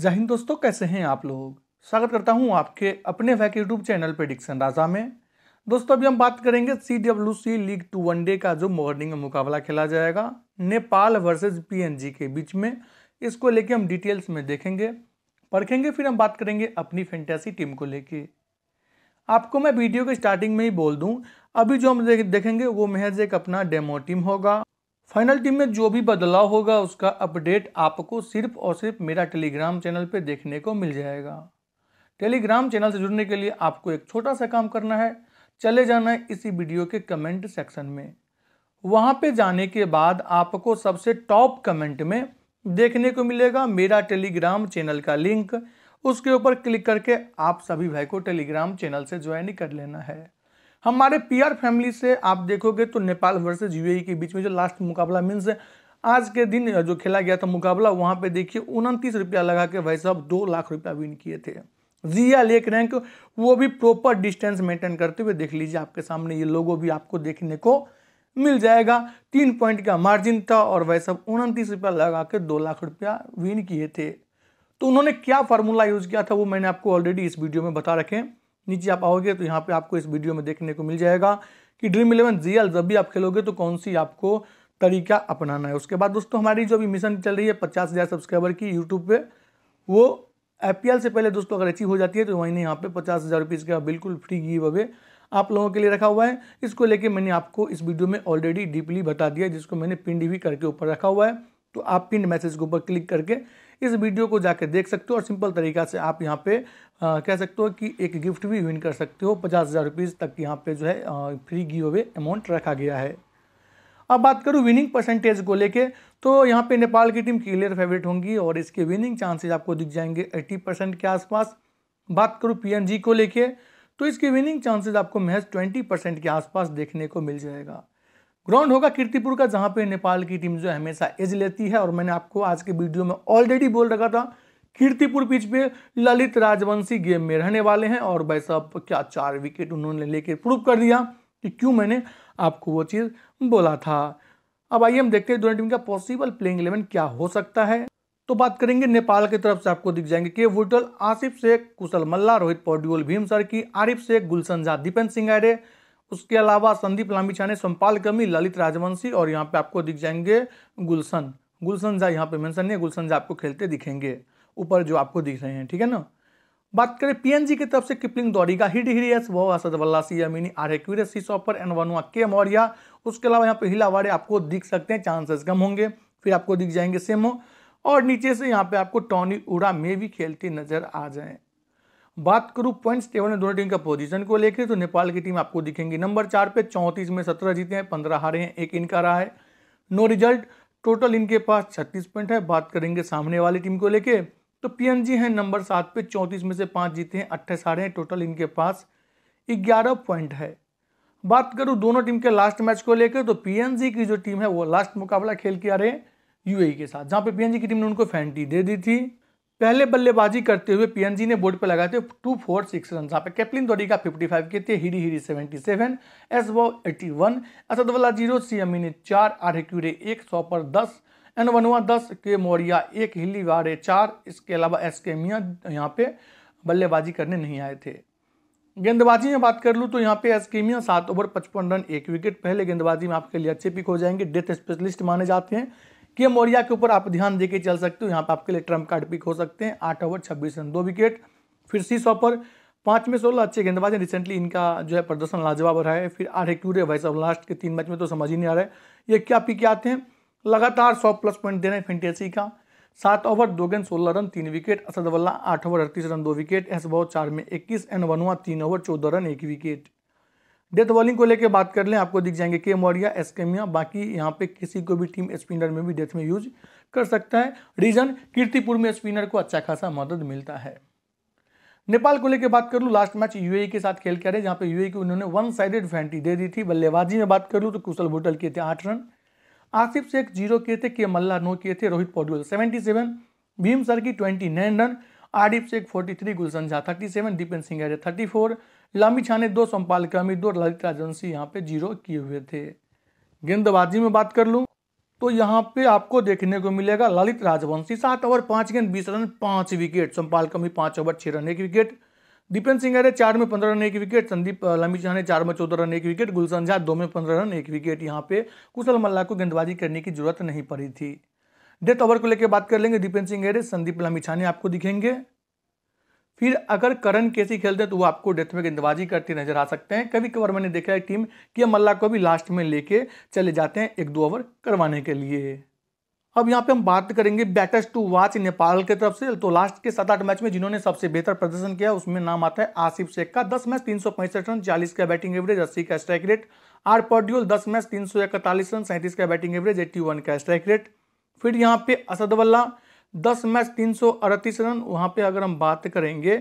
जय हिंद दोस्तों कैसे हैं आप लोग स्वागत करता हूं आपके अपने वैक यूट्यूब चैनल डिक्सन राजा में दोस्तों अभी हम बात करेंगे C W C league two one day का जो मॉर्निंग में मुकाबला खेला जाएगा नेपाल वर्सेज पीएनजी के बीच में इसको लेके हम डिटेल्स में देखेंगे परखेंगे फिर हम बात करेंगे अपनी फैंटेसी टीम को लेके आपको मैं वीडियो के स्टार्टिंग में ही बोल दूं अभी जो हम देखेंगे वो महज एक अपना डेमो टीम होगा फाइनल टीम में जो भी बदलाव होगा उसका अपडेट आपको सिर्फ और सिर्फ मेरा टेलीग्राम चैनल पर देखने को मिल जाएगा टेलीग्राम चैनल से जुड़ने के लिए आपको एक छोटा सा काम करना है चले जाना है इसी वीडियो के कमेंट सेक्शन में वहाँ पे जाने के बाद आपको सबसे टॉप कमेंट में देखने को मिलेगा मेरा टेलीग्राम चैनल का लिंक उसके ऊपर क्लिक करके आप सभी भाई को टेलीग्राम चैनल से ज्वाइन कर लेना है हमारे पीआर फैमिली से आप देखोगे तो नेपाल वर्सेज यूएई e के बीच में जो लास्ट मुकाबला मीन्स आज के दिन जो खेला गया था मुकाबला वहाँ पे देखिए उनतीस रुपया लगा के भाई साहब दो लाख रुपया विन किए थे जिया लेक रैंक वो भी प्रॉपर डिस्टेंस मेंटेन करते हुए देख लीजिए आपके सामने ये लोगो भी आपको देखने को मिल जाएगा तीन पॉइंट का मार्जिन था और भाई साहब उनतीस रुपया लगा के दो लाख रुपया विन किए थे तो उन्होंने क्या फार्मूला यूज़ किया था वो मैंने आपको ऑलरेडी इस वीडियो में बता रखे हैं नीचे आप आओगे तो यहाँ पे आपको इस वीडियो में देखने को मिल जाएगा कि ड्रीम इलेवन जीएल जब भी आप खेलोगे तो कौन सी आपको तरीका अपनाना है उसके बाद दोस्तों हमारी जो अभी मिशन चल रही है पचास हज़ार सब्सक्राइबर की यूट्यूब पे वो एपीएल से पहले दोस्तों अगर अचीव हो जाती है तो वहीं यहाँ पे पचास हज़ार रुपीज़ का बिल्कुल फ्री गिव अवे आप लोगों के लिए रखा हुआ है इसको लेके मैंने आपको इस वीडियो में ऑलरेडी डीपली बता दिया जिसको मैंने पिंड भी करके ऊपर रखा हुआ है तो आप पिंड मैसेज के ऊपर क्लिक करके इस वीडियो को जाके देख सकते हो और सिंपल तरीका से आप यहाँ पे आ, कह सकते हो कि एक गिफ्ट भी विन कर सकते हो पचास हज़ार रुपीज़ तक यहाँ पे जो है आ, फ्री गिव अवे अमाउंट रखा गया है अब बात करूँ विनिंग परसेंटेज को लेके तो यहाँ पे नेपाल की टीम क्लियर फेवरेट होंगी और इसके विनिंग चांसेज आपको दिख जाएंगे एट्टी के आसपास बात करूँ पी को लेकर तो इसके विनिंग चांसेज आपको महज ट्वेंटी के आसपास देखने को मिल जाएगा ग्राउंड होगा कीर्तिपुर का जहां पे नेपाल की टीम जो है हमेशा एज लेती है और मैंने आपको आज के वीडियो में ऑलरेडी बोल रखा था कीर्तिपुर पिच पे ललित राजवंशी गेम में रहने वाले हैं और भाई साहब क्या चार विकेट उन्होंने लेके प्रूव कर दिया कि क्यों मैंने आपको वो चीज़ बोला था अब आइए हम देखते हैं दोनों टीम का पॉसिबल प्लेइंग इलेवन क्या हो सकता है तो बात करेंगे नेपाल की तरफ से आपको दिख जाएंगे के वोटल आसिफ शेख कुशल मल्ला रोहित पौड्यूल भीम सर की आरिफ शेख गुलशन झा दीपेंद्र सिंह आयरे उसके अलावा संदीप लामिछा छाने संपाल कमी ललित राजवंशी और यहाँ पे आपको दिख जाएंगे गुलशन गुलशन झा यहाँ पे मेंशन है गुलशन झा आपको खेलते दिखेंगे ऊपर जो आपको दिख रहे हैं ठीक है ना बात करें पीएनजी की तरफ से किपलिंग दौड़ीगा हिट हिरियस वो असद वल्लासी Amini R Hekure C Soper N Vanua के मौर्या उसके अलावा यहाँ पे हिलावाड़े आपको दिख सकते हैं चांसेस कम होंगे फिर आपको दिख जाएंगे सेमो और नीचे से यहाँ पे आपको टॉनी उड़ा में भी खेलते नजर आ जाए बात करूं पॉइंट्स टेबल में दोनों टीम का पोजीशन को लेकर तो नेपाल की टीम आपको दिखेंगी नंबर चार पे चौंतीस में सत्रह जीते हैं पंद्रह हारे हैं एक इनका रहा है नो रिजल्ट टोटल इनके पास छत्तीस पॉइंट है बात करेंगे सामने वाली टीम को लेके तो पीएनजी हैं नंबर सात पे चौंतीस में से पाँच जीते हैं अट्ठाईस हारे हैं टोटल इनके पास ग्यारह पॉइंट है बात करूं दोनों टीम के लास्ट मैच को लेकर तो पीएनजी की जो टीम है वो लास्ट मुकाबला खेल के आ रहे हैं यूएई e के साथ जहां पे पीएनजी की टीम ने उनको फैंटी दे दी थी पहले बल्लेबाजी करते हुए पीएनजी ने बोर्ड पर लगाए थे टू फोर सिक्स रन जहाँ पे कैप्लिन दौरी का फिफ्टी फाइव के थे हिरी हिरी सेवेंटी सेवन एस वो एट्टी वन असद वाला जीरो सी एम ने चार आर क्यूरे एक सौ पर दस एन वनवा दस के मौर्या एक हिली वारे चार इसके अलावा एस के मिया यहाँ पे बल्लेबाजी करने नहीं आए थे गेंदबाजी में बात कर लूँ तो यहाँ पे मिया सात ओवर पचपन रन एक विकेट पहले गेंदबाजी में आपके लिए अच्छे पिक हो जाएंगे डेथ स्पेशलिस्ट माने जाते हैं के मौर्या के ऊपर आप ध्यान देके चल सकते हो यहाँ पर आपके लिए ट्रम्प कार्ड पिक हो सकते हैं आठ ओवर छब्बीस रन दो विकेट फिर शीश पर पाँच में सोलह अच्छे गेंदबाज हैं रिसेंटली इनका जो है प्रदर्शन लाजवाब रहा है फिर आर हेक्टूरे भाई साहब लास्ट के तीन मैच में तो समझ ही नहीं आ रहा है ये क्या पिक आते हैं लगातार सौ प्लस पॉइंट दे रहे हैं फेंटेसी का सात ओवर दो गेंद सोलह रन तीन विकेट असद वल्ला आठ ओवर अड़तीस रन दो विकेट बहुत चार में इक्कीस एन वनुआ तीन ओवर चौदह रन एक विकेट डेथ बॉलिंग को लेकर बात कर लें आपको दिख जाएंगे के मौर्या एसकेमिया बाकी यहाँ पे किसी को भी टीम स्पिनर में भी डेथ में यूज कर सकता है रीजन कीर्तिपुर में स्पिनर को अच्छा खासा मदद मिलता है नेपाल को लेकर बात कर लूँ लास्ट मैच यूएई के साथ खेल कर जहाँ पे यूएई e को उन्होंने वन साइडेड फैंटी दे दी थी बल्लेबाजी में बात कर लूँ तो कुशल भोटल किए थे आठ रन आसिफ शेख जीरो किए थे के मल्ला नौ किए थे रोहित पॉडुअल सेवेंटी सेवन भीम सर की twenty nine run Aarif Sheikh forty three Gulshan Jha thirty seven Dipendra Singh thirty four Lamichhane दो संपाल क्रमी दो ललित राजवंशी यहाँ पे जीरो किए हुए थे गेंदबाजी में बात कर लूँ तो यहाँ पे आपको देखने को मिलेगा ललित राजवंशी सात ओवर पांच गेंद बीस रन पांच विकेट संपाल कमी पांच ओवर छह रन एक विकेट दीपेंद्र सिंह अरे चार में पंद्रह रन एक विकेट संदीप लंबी शाह चार में चौदह रन एक विकेट गुलशन झा दो में पंद्रह रन एक विकेट यहाँ पे कुशल मल्ला को गेंदबाजी करने की जरूरत नहीं पड़ी थी डेथ ओवर को लेकर बात कर लेंगे दीपेंद्र सिंह अरे संदीप लंबी छाने आपको दिखेंगे फिर अगर करण कैसी खेलते हैं तो वो आपको डेथ में गेंदबाजी करते नजर आ सकते हैं कभी कभार मैंने देखा है टीम कि मल्ला को भी लास्ट में लेके चले जाते हैं एक दो ओवर करवाने के लिए अब यहाँ पे हम बात करेंगे बैटर्स टू वॉच नेपाल के तरफ से तो लास्ट के सात आठ मैच में जिन्होंने सबसे बेहतर प्रदर्शन किया उसमें नाम आता है आसिफ शेख का दस मैच तीन सौ पैंसठ रन चालीस का बैटिंग एवरेज अस्सी का स्ट्राइक रेट आर पॉड्यूल दस मैच तीन सौ इकतालीस रन सैंतीस का बैटिंग एवरेज एट्टी वन का स्ट्राइक रेट फिर यहाँ पे असदवल्ला दस मैच तीन सौ अड़तीस रन वहाँ पे अगर हम बात करेंगे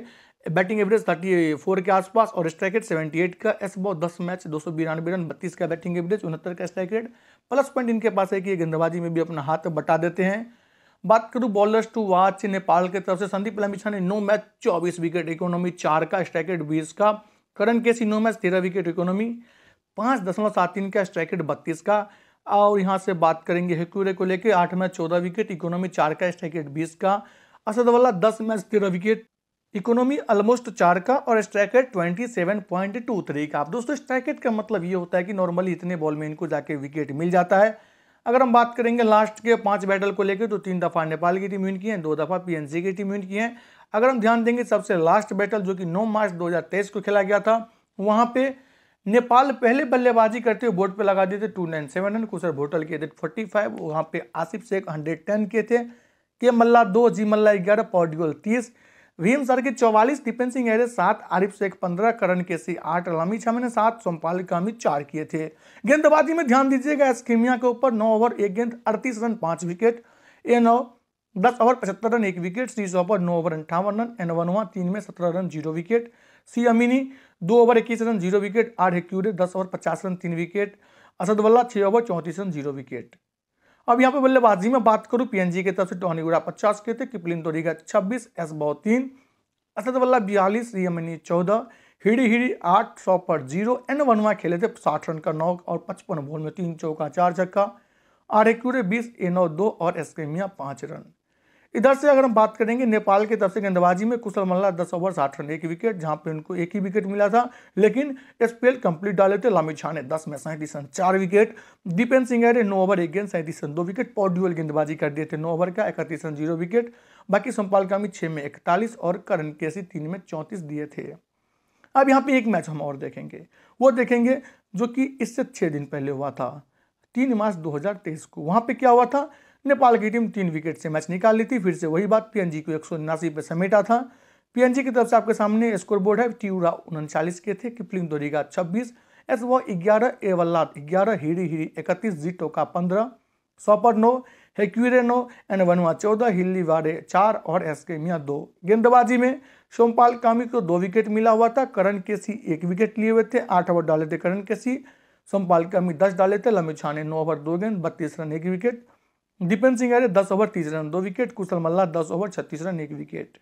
बैटिंग एवरेज थर्टी फोर के आसपास और स्ट्राइक रेट सेवेंटी एट का एस बॉ दस मैच दो सौ बिरानवे रन बत्तीस का बैटिंग एवरेज उनहत्तर का स्ट्राइक रेट प्लस पॉइंट इनके पास है कि ये गेंदबाजी में भी अपना हाथ बटा देते हैं बात करूँ बॉलर्स टू वाच नेपाल की तरफ से संदीप लामिछा ने नौ मैच चौबीस विकेट इकोनॉमी चार का स्ट्राइक रेट बीस का करण केसी नौ मैच तेरह विकेट इकोनॉमी पाँच दशमलव सात तीन का स्ट्राइक रेट बत्तीस का और यहाँ से बात करेंगे हेक्यूरे को लेकर आठ मैच चौदह विकेट इकोनॉमी चार का स्ट्राइकेट बीस का असद वाला दस मैच तेरह विकेट इकोनॉमी ऑलमोस्ट चार का और strike rate twenty seven point two three का दोस्तों स्ट्राइक रेट का मतलब ये होता है कि नॉर्मली इतने बॉल में इनको जाके विकेट मिल जाता है अगर हम बात करेंगे लास्ट के पांच बैटल को लेकर तो तीन दफ़ा नेपाल की टीम विन की है दो दफ़ा पीएनसी की टीम विन की है अगर हम ध्यान देंगे सबसे लास्ट बैटल जो कि 9 मार्च 2023 को खेला गया था वहाँ पे नेपाल पहले बल्लेबाजी करते हुए बोर्ड पे लगा दिए थे two nine seven run Kushal Bhurtel के थे फोर्टी फाइव वहाँ पे आसिफ शेख हंड्रेड टेन के थे के मल्ला दो जी मल्ला ग्यारह पॉडिगोल तीस भीम सर के चौवालीस टिपन सिंह एरे सात आरिफ शेख पंद्रह करण के सी आठ लामी छह ने सात सोमपाल कामी चार किए थे गेंदबाजी में ध्यान दीजिएगा स्कीमिया के ऊपर नौ ओवर एक गेंद अड़तीस रन पाँच विकेट ए नौ दस ओवर पचहत्तर रन एक विकेट सी सौ ओवर नौ ओवर अंठावन रन एन वन वन तीन में सत्रह run zero wicket C Amini दो ओवर इक्कीस run zero wicket R Hekure दस ओवर पचास रन तीन विकेट असद वल्ला छः ओवर चौंतीस रन जीरो विकेट अब यहाँ पे बल्लेबाजी में बात करूँ पीएनजी की तरफ से टोहनी गुड़ा पचास के थे किपलिन तोरीगा छब्बीस एस बहु तीन असद वल्ला बयालीस सी अमीनी चौदह हिड़ी हिड़ी आठ सौ पर जीरो एन वनवा खेले थे साठ रन का नौ और पचपन बॉल में तीन चौका चार छक्का आर एक्यूरे बीस ए नौ दो और एस के मियाँ पाँच रन इधर से अगर हम बात करेंगे नेपाल की तरफ से गेंदबाजी में कुशल मल्ला दस ओवर साठ रन एक विकेट जहां पे उनको एक ही विकेट मिला था लेकिन स्पेल कंप्लीट डाले थे लामी झा ने दस में सैंतीस रन चार विकेट दीपेंद्र सिंह ने नौ ओवर एक गेंद सैंतीस रन दो विकेट और ड्यूअल गेंदबाजी कर दिए थे नौ ओवर का इकतीस रन जीरो विकेट बाकी संपाल कामी छः में इकतालीस और करण केसी तीन में चौंतीस दिए थे अब यहाँ पे एक मैच हम और देखेंगे वो देखेंगे जो कि इससे छः दिन पहले हुआ था तीन मार्च 2023 को वहाँ पे क्या हुआ था नेपाल की टीम तीन विकेट से मैच निकाल ली थी फिर से वही बात पीएनजी को एक सौ पर समेटा था पीएनजी की तरफ से आपके सामने स्कोर बोर्ड है ट्यूरा उनचालीस के थे किपलिंग दोरीगा छब्बीस एस वो ग्यारह ए वल्लाद ग्यारह हीरी हिरी इकतीस जी टोका पंद्रह सॉपर नो हेक्यूरे एन वनवा चौदह हिल्ली वारे चार और एस के मिया दो गेंदबाजी में सोमपाल कामी को दो विकेट मिला हुआ था करण केसी एक विकेट लिए हुए थे आठ ओवर डाले थे करण केसी सोमपाल कामी दस डाले थे लम्बी छाने नौ ओवर दो गेंद बत्तीस रन एक विकेट दीपेंद्र सिंह यादव दस ओवर तीस रन दो विकेट कुशल मल्ला दस ओवर छत्तीस रन एक विकेट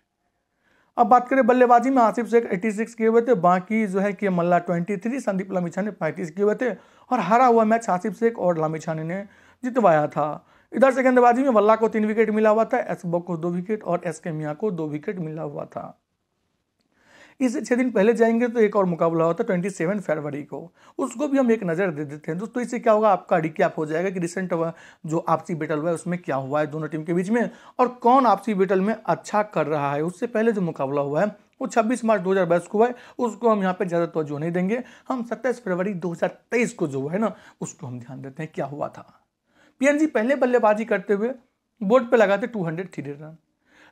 अब बात करें बल्लेबाजी में आसिफ शेख सिक्स किए हुए थे बाकी जो है कि मल्ला ट्वेंटी थ्री संदीप लामिछाने पैंतीस किए हुए थे और हारा हुआ मैच आसिफ शेख और लामिछाने ने जितवाया था इधर से गेंदबाजी में वल्ला को तीन विकेट मिला हुआ था एस बॉक को दो विकेट और एस के मियाँ को दो विकेट मिला हुआ था इससे छः दिन पहले जाएंगे तो एक और मुकाबला होता है ट्वेंटी सेवन फरवरी को उसको भी हम एक नज़र दे देते हैं दोस्तों इससे क्या होगा आपका रिकैप हो जाएगा कि रिसेंट जो आपसी बैटल हुआ है उसमें क्या हुआ है दोनों टीम के बीच में और कौन आपसी बैटल में अच्छा कर रहा है उससे पहले जो मुकाबला हुआ है वो 26 मार्च 2022 को है उसको हम यहाँ पे ज़्यादा तोजो नहीं देंगे हम 27 फरवरी 2023 को जो है ना उसको हम ध्यान देते हैं क्या हुआ था पीएनजी पहले बल्लेबाजी करते हुए बोर्ड पे लगाते 203 रन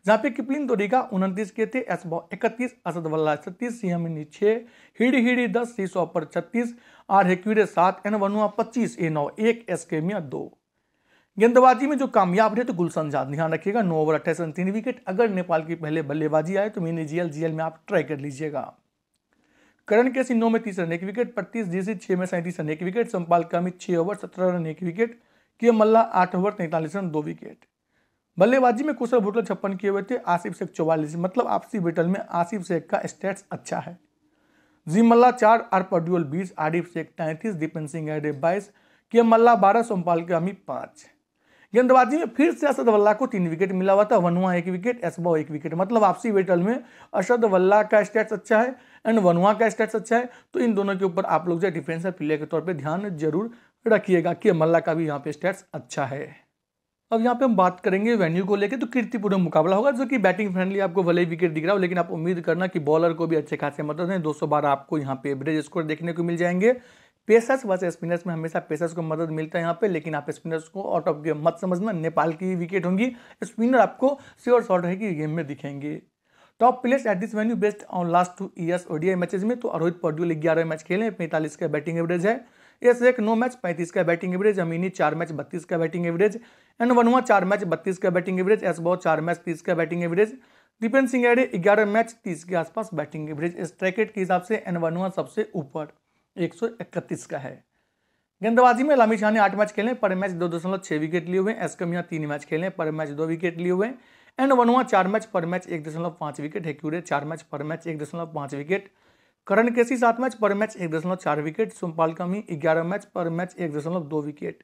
जहाँ पे किपलिंग तो दोरीगा उनतीस के थे एस बॉ इकतीस असद वल्ला छत्तीस इनी छः हिड़ी हिड़ी दस सी सौ पर छत्तीस आर हेक्यूरे सात एन वनुआ पच्चीस ए नौ एक एस के मिया दो गेंदबाजी में जो कामयाब रहे तो गुलशन जात ध्यान रखिएगा नौ ओवर अट्ठाईस रन तीन विकेट अगर नेपाल की पहले बल्लेबाजी आए तो मिनी जीएल जीएल में आप ट्राई कर लीजिएगा करण के नौ में तीस रन एक विकेट प्रतीस जीसी छः में सैंतीस रन एक विकेट संपाल कामित छः ओवर सत्रह रन एक विकेट के मल्ला आठ ओवर तैंतालीस रन दो विकेट बल्लेबाजी में कुशल भुटल छप्पन किए हुए थे आसिफ शेख चौवालीस मतलब आपसी बेटल में आसिफ शेख का स्टेट्स अच्छा है जी मल्ला चार आर पड्यूल बीस आरिफ शेख तैंतीस दीपेंद्र सिंह एडे बाईस के मल्ला बारह सोमपाल के अमी पाँच गेंदबाजी में फिर से असद वल्ला को तीन विकेट मिला हुआ था वनवा एक विकेट एसबा एक विकेट मतलब आपसी बेटल में असद वल्ला का स्टेट्स अच्छा है एंड वनवा का स्टेट्स अच्छा है तो इन दोनों के ऊपर आप लोग जो डिफेंसर प्लेयर के तौर पर ध्यान जरूर रखिएगा कि मल्ला का भी यहाँ पे स्टेट्स अच्छा है अब यहाँ पे हम बात करेंगे वेन्यू को लेकर तो में मुकाबला होगा जो कि बैटिंग फ्रेंडली आपको भले ही विकेट दिख रहा हो लेकिन आप उम्मीद करना कि बॉलर को भी अच्छे खासे मदद है दो आपको यहाँ पे एवरेज स्कोर देखने को मिल जाएंगे पेसर्स वैसे स्पिनर्स में हमेशा पेसर्स को मदद मिलता है यहाँ पे लेकिन आप स्पिनर्स को आउट ऑफ गेम मत समझना नेपाल की विकेट होंगी स्पिनर आपको श्योर शॉर्ट है कि गेम में दिखेंगे top players at this venue best on last two years ODI matches में तो रोहित पॉड्यूल ग्यारह मैच खेले पैंतालीस का बैटिंग एवरेज है एस एक नौ मैच पैंतीस का बैटिंग एवरेज अमीनी चार मैच बत्तीस का बैटिंग एवरेज एन वनवा चार मैच बत्तीस का बैटिंग एवरेज एस बॉ चार मैच तीस का बैटिंग एवरेज दीपेन सिंह एडे ग्यारह मैच तीस के आसपास बैटिंग एवरेज स्ट्राइकेट के हिसाब से एन वनवा सबसे ऊपर एक सौ इकतीस का है गेंदबाजी में लामी शाह ने आठ मैच खेले पर मैच दो दशमलव छः विकेट लिए हुए एस कमिया तीन मैच खेले पर मैच दो विकेट लिए हुए एंड वनवा चार मैच पर मैच एक दशमलव पाँच विकेट क्यूरे चार मैच पर मैच एक दशमलव पाँच विकेट करण केसी सात मैच पर मैच एक दशमलव चार विकेट सुमपाल कमी ग्यारह मैच पर मैच एक दशमलव दो विकेट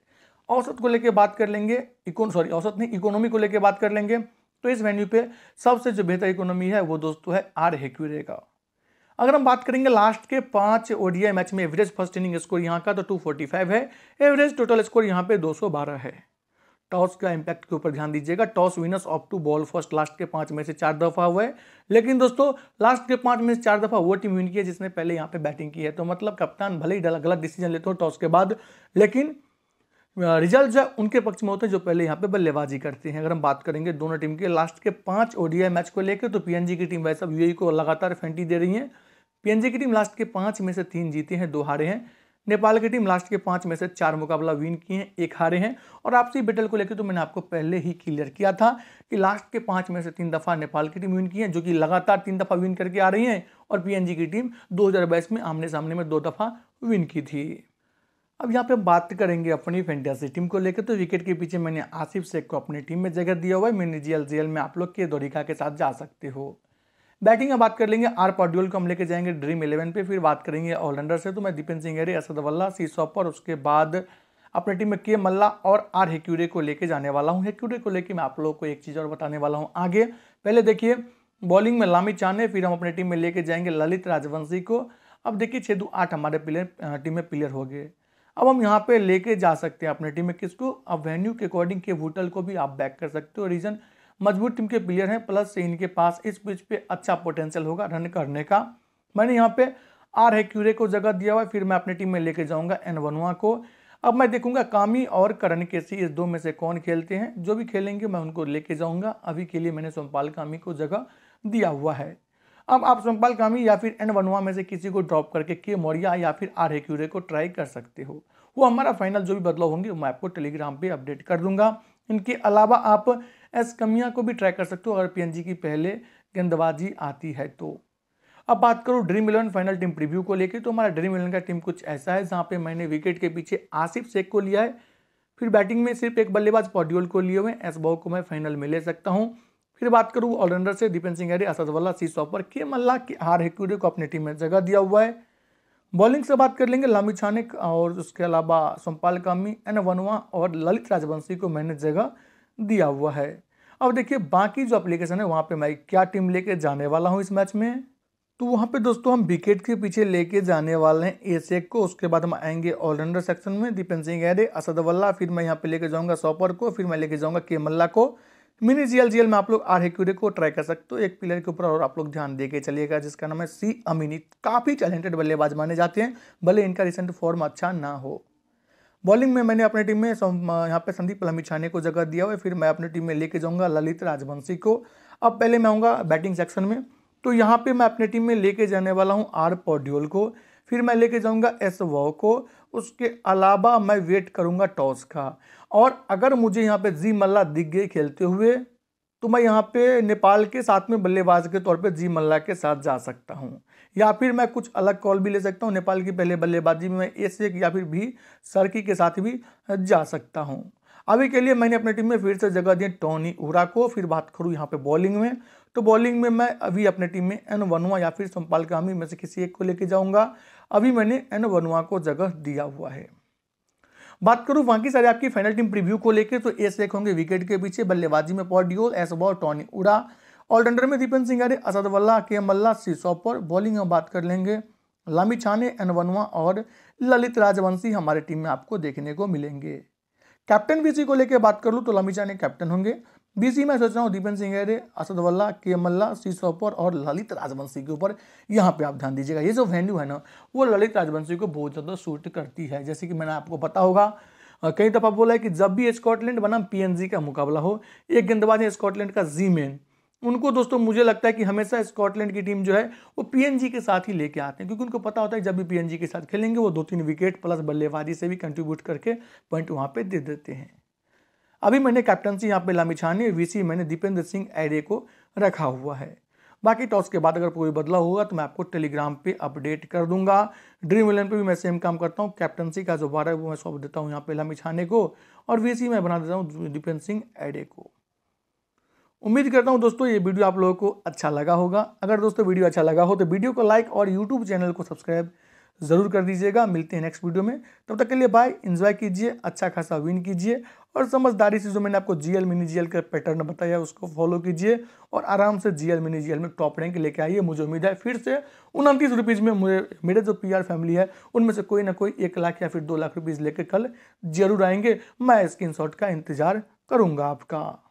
औसत को लेकर बात कर लेंगे सॉरी औसत नहीं इकोनॉमी को लेकर बात कर लेंगे तो इस वेन्यू पे सबसे जो बेहतर इकोनॉमी है वो दोस्तों है आर हेक्यूरे का अगर हम बात करेंगे लास्ट के पांच ओडीआई मैच में एवरेज फर्स्ट इनिंग स्कोर यहाँ का तो 245 है एवरेज टोटल स्कोर यहाँ पे 212 है टॉस का इंपैक्ट के ऊपर ध्यान दीजिएगा toss winners opt to bowl first last के पांच में से चार दफा हुआ है लेकिन दोस्तों लास्ट के पांच में से चार दफा वो टीम विन की है जिसने पहले यहाँ पे बैटिंग की है तो मतलब कप्तान भले ही गलत डिसीजन लेते हो टॉस के बाद लेकिन रिजल्ट जो है उनके पक्ष में होते हैं जो पहले यहाँ पे बल्लेबाजी करते हैं अगर हम बात करेंगे दोनों टीम के लास्ट के पांच ओडीआई मैच को लेकर तो पीएनजी की टीम वैसे यूएई e को लगातार फेंटी दे रही है पीएनजी की टीम लास्ट के पांच में से तीन जीते हैं दो हारे हैं नेपाल की टीम लास्ट के पांच में से चार मुकाबला विन किए हैं एक हारे हैं और आपसी बेटल को लेकर तो मैंने आपको पहले ही क्लियर किया था कि लास्ट के पांच में से तीन दफ़ा नेपाल की टीम विन की है जो कि लगातार तीन दफ़ा विन करके आ रही है और पीएनजी की टीम दो में आमने सामने में दो दफ़ा विन की थी अब यहाँ पे बात करेंगे अपनी फैंटेसी टीम को लेकर तो विकेट के पीछे मैंने आसिफ शेख को अपनी टीम में जगह दिया हुआ है मैंने जीएल में आप लोग के दौरिका के साथ जा सकते हो बैटिंग में बात कर लेंगे आर पॉड्यूल को हम लेके जाएंगे ड्रीम इलेवन पे फिर बात करेंगे ऑलराउंडर से तो मैं दीपेन सिंह हेरे असद वल्ला सी सॉपर उसके बाद अपने टीम में के मल्ला और आर हेक्यूरे को लेके जाने वाला हूँ हेक्यूरे को लेके मैं आप लोगों को एक चीज़ और बताने वाला हूँ आगे पहले देखिए बॉलिंग में लामी चांद फिर हम अपने टीम में लेके जाएंगे ललित राजवंशी को अब देखिए छः दो आठ हमारे प्लेयर टीम में प्लेयर हो गए अब हम यहाँ पे लेके जा सकते हैं अपने टीम में किसको अब वेन्यू के अकॉर्डिंग के होटल को भी आप बैक कर सकते हो रीज़न मजबूत टीम के प्लेयर हैं प्लस इनके पास इस पिच पे अच्छा पोटेंशियल होगा रन करने का मैंने यहाँ पे आर है क्यूरे को जगह दिया हुआ फिर मैं अपनी टीम में लेके जाऊंगा एन वनवा को अब मैं देखूंगा कामी और करण केसी इस दो में से कौन खेलते हैं जो भी खेलेंगे मैं उनको लेके जाऊंगा अभी के लिए मैंने सोमपाल कामी को जगह दिया हुआ है अब आप सोमपाल कामी या फिर एन वनवा में से किसी को ड्रॉप करके के मौर्या या फिर आर है क्यूरे को ट्राई कर सकते हो वो हमारा फाइनल जो भी बदलाव होंगे मैं आपको टेलीग्राम पर अपडेट कर दूंगा इनके अलावा आप एस कमियाँ को भी ट्राई कर सकते हो अगर पीएनजी की पहले गेंदबाजी आती है तो अब बात करूँ dream eleven final team preview को लेकर तो हमारा ड्रीम इलेवन का टीम कुछ ऐसा है जहाँ पे मैंने विकेट के पीछे आसिफ शेख को लिया है फिर बैटिंग में सिर्फ एक बल्लेबाज पॉड्यूल को लिए हुए एस बॉ को मैं फाइनल में ले सकता हूँ फिर बात करूँ ऑलराउंडर से Dipendra Singh Hiri Assad C Soper के मल्ला के आर हेक्यूरे को अपनी टीम में जगह दिया हुआ है बॉलिंग से बात कर लेंगे लामी छानिक और उसके अलावा सोमपाल कामी एन वनवा और ललित राजवंशी को मैंने जगह दिया हुआ है अब देखिए बाकी जो एप्लीकेशन है वहाँ पे मैं क्या टीम लेके जाने वाला हूँ इस मैच में तो वहाँ पे दोस्तों हम विकेट के पीछे लेके जाने वाले हैं एसेक को उसके बाद हम आएंगे ऑलराउंडर सेक्शन में दीपेंद्र सिंह गहरे असद वल्ला फिर मैं यहाँ पे लेके जाऊँगा सॉपर को फिर मैं लेके जाऊँगा के मल्ला को मिनी जीएल जीएल में आप लोग आर हेक्यूरे को ट्राई कर सकते हो एक प्लेयर के ऊपर और आप लोग ध्यान देके चलिएगा जिसका नाम है सी अमिनी काफ़ी टैलेंटेड बल्लेबाज माने जाते हैं भले इनका रिसेंट फॉर्म अच्छा ना हो बॉलिंग में मैंने अपने टीम में यहाँ पे संदीप लमिछाने को जगह दिया हुआ फिर मैं अपने टीम में लेके जाऊँगा ललित राजवंशी को अब पहले मैं आऊँगा बैटिंग सेक्शन में तो यहाँ पे मैं अपने टीम में लेके जाने वाला हूँ आर पोड्योल को फिर मैं लेके जाऊँगा एस वॉ को उसके अलावा मैं वेट करूँगा टॉस का और अगर मुझे यहाँ पे जी मल्ला दिख गए खेलते हुए तो मैं यहाँ पे नेपाल के साथ में बल्लेबाज के तौर पे जी मल्ला के साथ जा सकता हूँ या फिर मैं कुछ अलग कॉल भी ले सकता हूँ नेपाल की पहले बल्लेबाजी में मैं ए से या फिर भी सरकी के साथ भी जा सकता हूँ अभी के लिए मैंने अपने टीम में फिर से जगह दी टोनी उरा को फिर बात करूँ यहाँ पे बॉलिंग में तो बॉलिंग में मैं अभी अपने टीम में एन वनवा या फिर सोमपाल कामी में से किसी एक को लेके जाऊँगा अभी मैंने एन वनवा को जगह दिया हुआ है बात करूं बाकी सारे आपकी फाइनल टीम प्रीव्यू को लेकर तो ए शेख होंगे विकेट के पीछे बल्लेबाजी में पॉडियोल बॉल टॉनी उड़ा ऑलराउंडर में दीपन अरे असद वल्ला के मल्ला सीसोपर बॉलिंग में बात कर लेंगे लामी छाने एनवनवा और ललित राजवंशी हमारे टीम में आपको देखने को मिलेंगे कैप्टन विजी को लेकर बात कर लूँ तो लामी छाने कैप्टन होंगे बीसी में सोच रहा हूँ दीपेंद्र सिंह असद वल्ला के मल्ला सी पर और ललित राजवंशी के ऊपर यहाँ पे आप ध्यान दीजिएगा ये जो वेन्यू है ना वो ललित राजवंशी को बहुत ज़्यादा सूट करती है जैसे कि मैंने आपको पता होगा कई दफ़ा बोला है कि जब भी स्कॉटलैंड बनाम पी का मुकाबला हो एक गेंदबाज है स्कॉटलैंड का जी मैन उनको दोस्तों मुझे लगता है कि हमेशा स्कॉटलैंड की टीम जो है वो पीएनजी के साथ ही लेके आते हैं क्योंकि उनको पता होता है जब भी पीएनजी के साथ खेलेंगे वो दो तीन विकेट प्लस बल्लेबाजी से भी कंट्रीब्यूट करके पॉइंट वहाँ पे दे देते हैं अभी मैंने कैप्टनसी यहाँ पे लामिछाने वीसी मैंने दीपेंद्र सिंह एडे को रखा हुआ है बाकी टॉस के बाद अगर कोई बदलाव होगा तो मैं आपको टेलीग्राम पे अपडेट कर दूंगा ड्रीम इलेवन पे भी मैं सेम काम करता हूँ कैप्टनसी का जो बार है वो मैं सौंप देता हूँ यहाँ पे लामिछाने को और वीसी मैं बना देता हूँ दीपेंद्र सिंह एडे को उम्मीद करता हूँ दोस्तों ये वीडियो आप लोगों को अच्छा लगा होगा अगर दोस्तों वीडियो अच्छा लगा हो तो वीडियो को लाइक और यूट्यूब चैनल को सब्सक्राइब ज़रूर कर दीजिएगा मिलते हैं नेक्स्ट वीडियो में तब तक के लिए बाय इंजॉय कीजिए अच्छा खासा विन कीजिए और समझदारी से जो मैंने आपको जीएल मिनी जीएल का पैटर्न बताया उसको फॉलो कीजिए और आराम से जीएल मिनी जीएल में टॉप रैंक लेके आइए मुझे उम्मीद है फिर से उनतीस रुपीज़ में मुझे मेरे जो पीआर फैमिली है उनमें से कोई ना कोई एक लाख या फिर दो लाख रुपीज़ लेकर कल जरूर आएंगे मैं स्क्रीन का इंतज़ार करूंगा आपका